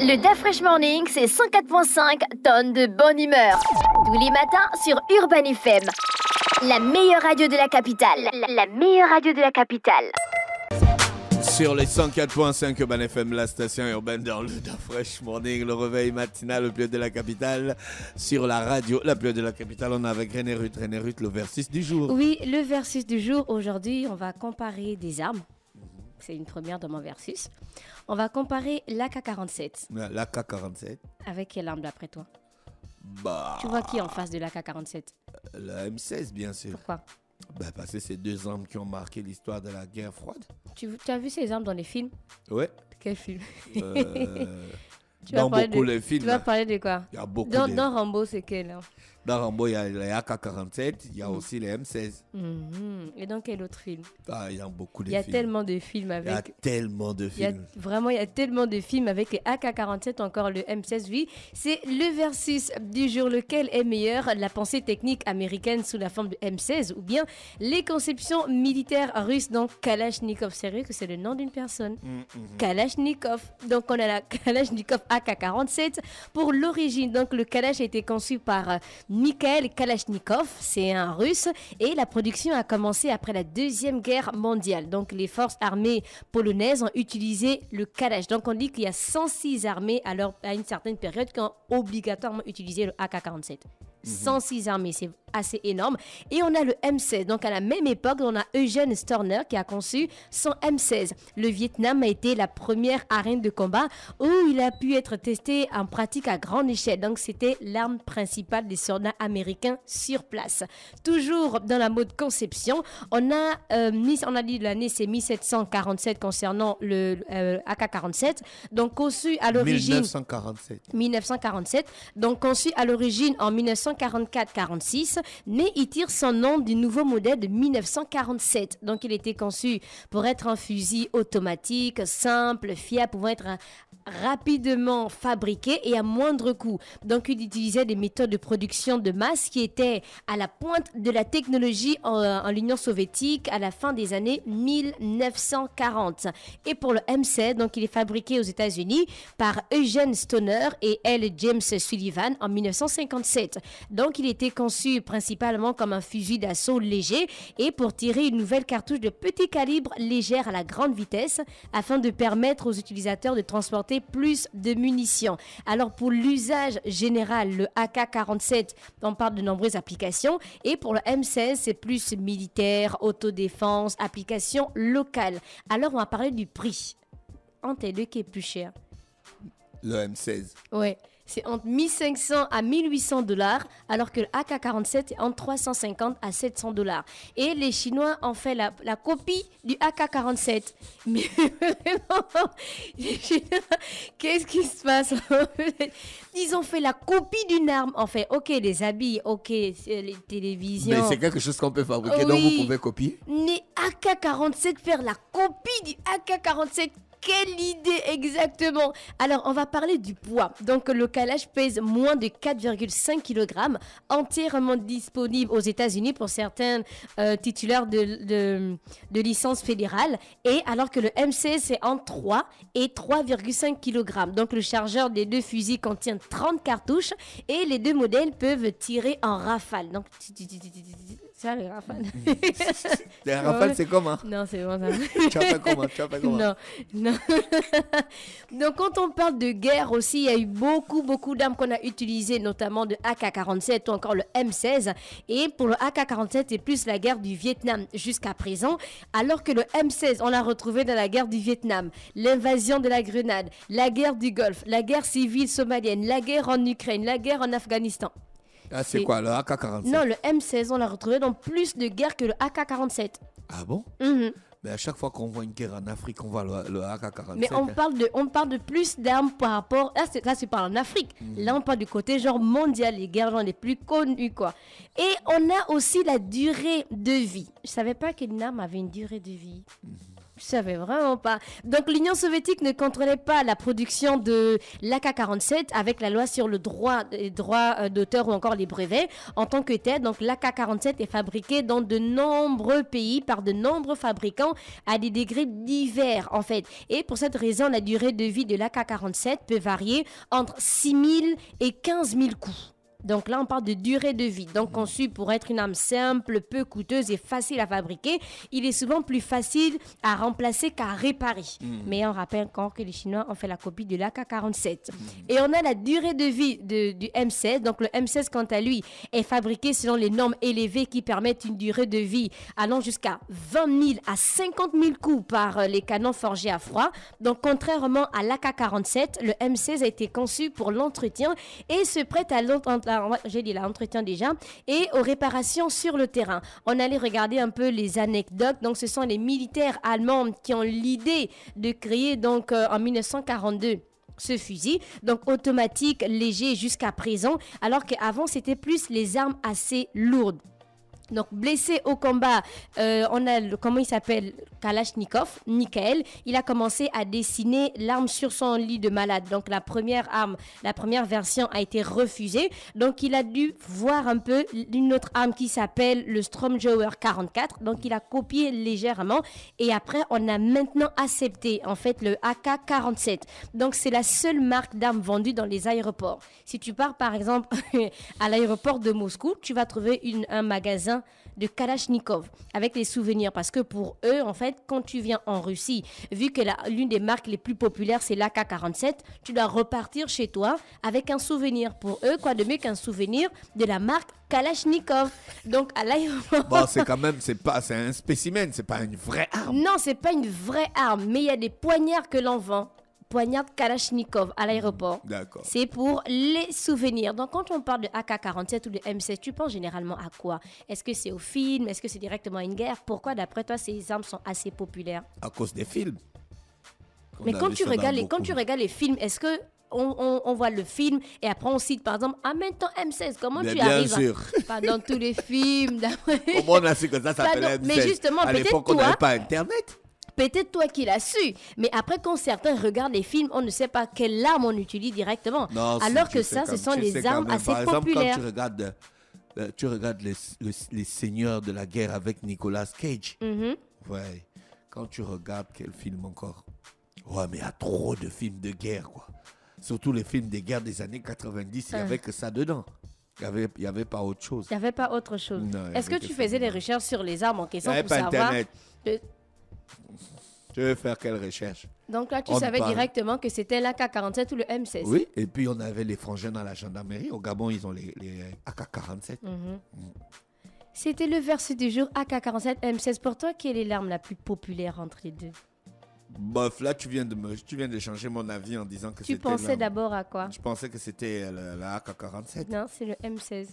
Le Fresh Morning, c'est 104.5 tonnes de bonne humeur. Tous les matins sur Urban FM. La meilleure radio de la capitale. La, meilleure radio de la capitale. Sur les 104.5 Urban FM, la station urbaine dans le Fresh Morning, le réveil matinal, le plus de la capitale. Sur la radio, la plus de la capitale, on est avec René Ruth, René Ruth, le versus du jour. Oui, le versus du jour. Aujourd'hui, on va comparer des armes c'est une première dans mon versus. On va comparer l'AK-47. L'AK-47. Avec quelle arme d'après toi bah. Tu vois qui en face de l'AK-47 La euh, M16, bien sûr. Pourquoi bah, Parce que c'est deux armes qui ont marqué l'histoire de la guerre froide. Tu as vu ces armes dans les films Ouais. Quel film euh, Dans beaucoup les films. Tu vas parler de quoi Il y a beaucoup dans, Rambo, c'est quel hein? Dans Rambo, il y a les AK-47, il y a mm. aussi les M16. Mm-hmm. Et dans quel autre film ah, Il y a beaucoup de films. Il y a tellement de films avec. Il y a tellement de films. vraiment, il y a tellement de films avec les AK-47, encore le M16, oui. C'est le versus du jour. Lequel est meilleur La pensée technique américaine sous la forme de M16 ou bien les conceptions militaires russes Kalashnikov. C'est vrai que c'est le nom d'une personne. Mm, mm-hmm. Kalashnikov. Donc, on a la Kalashnikov AK-47 pour l'origine. Donc, le Kalash a été conçu par euh, Mikhail Kalachnikov, c'est un russe, et la production a commencé après la Deuxième Guerre mondiale. Donc les forces armées polonaises ont utilisé le Kalach. Donc on dit qu'il y a 106 armées à, à une certaine période qui ont obligatoirement utilisé le AK-47. 106 mm-hmm. armées, c'est assez énorme. Et on a le M16. Donc à la même époque, on a Eugene Storner qui a conçu son M16. Le Vietnam a été la première arène de combat où il a pu être testé en pratique à grande échelle. Donc c'était l'arme principale des soldats américains sur place. Toujours dans la mode conception, on a, euh, mis on a dit l'année c'est 1747 concernant le euh, AK-47. Donc conçu à l'origine... 1947. 1947. Donc conçu à l'origine en 1947 1944-46, mais il tire son nom du nouveau modèle de 1947. Donc il était conçu pour être un fusil automatique, simple, fiable, pouvant être rapidement fabriqué et à moindre coût. Donc il utilisait des méthodes de production de masse qui étaient à la pointe de la technologie en, euh, Union soviétique à la fin des années 1940. Et pour le MC, donc il est fabriqué aux États-Unis par Eugene Stoner et L. James Sullivan en 1957. Donc il était conçu principalement comme un fusil d'assaut léger et pour tirer une nouvelle cartouche de petit calibre légère à la grande vitesse afin de permettre aux utilisateurs de transporter plus de munitions. Alors pour l'usage général, le AK-47, on parle de nombreuses applications. Et pour le M16, c'est plus militaire, autodéfense, application locale. Alors on va parler du prix. En les qui est plus cher. Le M16. Ouais c'est entre 1500 à 1800 dollars, alors que le AK-47 est entre 350 à 700 dollars. Et les Chinois ont fait la, copie du AK-47. Mais qu'est-ce qui se passe Ils ont fait la copie d'une arme, en fait. Ok, les habits, ok, les télévisions. Mais c'est quelque chose qu'on peut fabriquer, donc vous pouvez copier. Mais AK-47, faire la copie du AK-47, quelle idée exactement Alors, on va parler du poids. Donc, le calage pèse moins de 4,5 kg, entièrement disponible aux États-Unis pour certains euh, titulaires de, de, licence fédérale, et alors que le MC, est c'est entre 3 et 3,5 kg. Donc, le chargeur des deux fusils contient 30 cartouches et les deux modèles peuvent tirer en rafale. Donc, ça, les rafales. les rafales, c'est comment hein. Non, c'est bon ça. tu comment, comment. Non, non. Donc quand on parle de guerre aussi, il y a eu beaucoup, beaucoup d'armes qu'on a utilisées, notamment de AK-47 ou encore le M16. Et pour le AK-47, c'est plus la guerre du Vietnam jusqu'à présent, alors que le M16, on l'a retrouvé dans la guerre du Vietnam, l'invasion de la Grenade, la guerre du Golfe, la guerre civile somalienne, la guerre en Ukraine, la guerre en Afghanistan. Ah, c'est quoi, le AK-47 Non, le M16, on l'a retrouvé dans plus de guerres que le AK-47. Ah bon mhm. Mais à chaque fois qu'on voit une guerre en Afrique, on voit le, AK-47. Mais on hein. parle, de, on parle de plus d'armes par rapport. Là, c'est, là, c'est pas en Afrique. Mm. Là, on parle du côté genre mondial, les guerres les plus connues, quoi. Et on a aussi la durée de vie. Je savais pas qu'une arme avait une durée de vie. Mm. Je savais vraiment pas. Donc l'Union soviétique ne contrôlait pas la production de l'AK-47 avec la loi sur le droit, euh, d'auteur ou encore les brevets. En tant que tel, donc l'AK-47 est fabriqué dans de nombreux pays par de nombreux fabricants à des degrés divers en fait. Et pour cette raison, la durée de vie de l'AK-47 peut varier entre 6 000 et 15 000 coups. Donc là, on parle de durée de vie. Donc conçu pour être une arme simple, peu coûteuse et facile à fabriquer, il est souvent plus facile à remplacer qu'à réparer. Hmm. Mais on rappelle encore que les Chinois ont fait la copie de l'AK-47. Et on a la durée de vie du M16. Donc le M16, quant à lui, est fabriqué selon les normes élevées qui permettent une durée de vie allant jusqu'à 20 000 à 50 000 coups par euh, les canons forgés à froid. Donc contrairement à l'AK-47, le M16 a été conçu pour l'entretien et se prête à l'entretien j'ai dit l'entretien déjà, et aux réparations sur le terrain. On allait regarder un peu les anecdotes. Donc, ce sont les militaires allemands qui ont l'idée de créer, donc, euh, en 1942 ce fusil, donc automatique, léger jusqu'à présent, alors qu'avant c'était plus les armes assez lourdes. Donc blessé au combat, euh, on a le, comment il s'appelle Kalashnikov Nikael Il a commencé à dessiner l'arme sur son lit de malade. Donc la première arme, la première version a été refusée. Donc il a dû voir un peu une autre arme qui s'appelle le Stromjower 44. Donc il a copié légèrement et après on a maintenant accepté en fait le AK 47. Donc c'est la seule marque d'armes vendue dans les aéroports. Si tu pars par exemple à l'aéroport de Moscou, tu vas trouver un magasin de Kalachnikov avec les souvenirs. Parce que pour eux, en fait, quand tu viens en Russie, vu que l'une des marques les plus populaires, c'est l'AK-47, tu dois repartir chez toi avec un souvenir. Pour eux, quoi de mieux qu'un souvenir de la marque Kalachnikov. Donc à l'aéroport. Bon, c'est quand même, c'est pas, c'est un spécimen, c'est pas une vraie arme. Non, c'est pas une vraie arme, mais il y a des poignards que l'on vend poignard Kalachnikov à l'aéroport. Mm, d'accord. C'est pour les souvenirs. Donc, quand on parle de AK-47 ou de m 16 tu penses généralement à quoi Est-ce que c'est au film Est-ce que c'est directement une guerre Pourquoi, d'après toi, ces armes sont assez populaires À cause des films. Mais quand tu, regardes les, quand tu regardes les films, est-ce que on, voit le film et après on cite par exemple ah maintenant M16 comment tu bien arrives sûr. pas dans tous les films comment on a su que ça s'appelait M16 mais justement peut-être on n'avait pas internet Peut-être toi qui l'as su, mais après quand certains regardent les films, on ne sait pas quelle arme on utilise directement. Alors que ça, ce sont des armes assez assez par exemple, Quand tu regardes, euh, tu regardes les, les, Seigneurs de la guerre avec Nicolas Cage. Mhm. Ouais. Quand tu regardes quel film encore Ouais, mais il y a trop de films de guerre, quoi. Surtout les films de guerre des années 90, il n'y ah. avait que ça dedans. Il n'y avait, y avait pas autre chose. Il n'y avait pas autre chose. Est-ce que, tu faisais des recherches sur les armes en question pour savoir tu veux faire quelle recherche Donc là, tu savais directement que c'était l'AK-47 ou le M16. Oui, et puis on avait les frangins dans la gendarmerie. Au Gabon, ils ont les, AK-47. Mhm. Mm. C'était le verset du jour AK-47 M16. Pour toi, quelle est l'arme la plus populaire entre les deux Bof, là, tu viens, de me, tu viens de changer mon avis en disant que c'était. Tu pensais d'abord à quoi Je pensais que c'était euh, la, AK-47. Non, c'est le M16.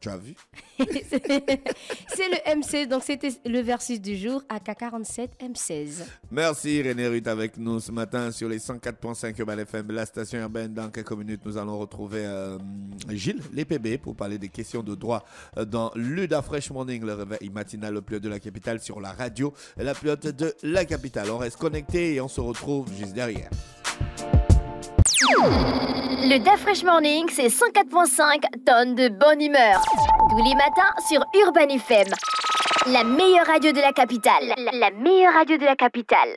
tu as vu C'est le M16, donc c'était le versus du jour, AK-47 M16. Merci René Ruth avec nous ce matin sur les 104.5 FM, la station urbaine. Dans quelques minutes, nous allons retrouver euh, Gilles les pb pour parler des questions de droit euh, dans Luda Fresh Morning, le réveil matinal, le haut de la capitale sur la radio, la pilote de la capitale. On reste connecté et on se retrouve juste derrière. Le DaFresh Morning, c'est 104.5 tonnes de bonne humeur. Tous les matins sur Urban FM. La meilleure radio de la capitale. La meilleure radio de la capitale.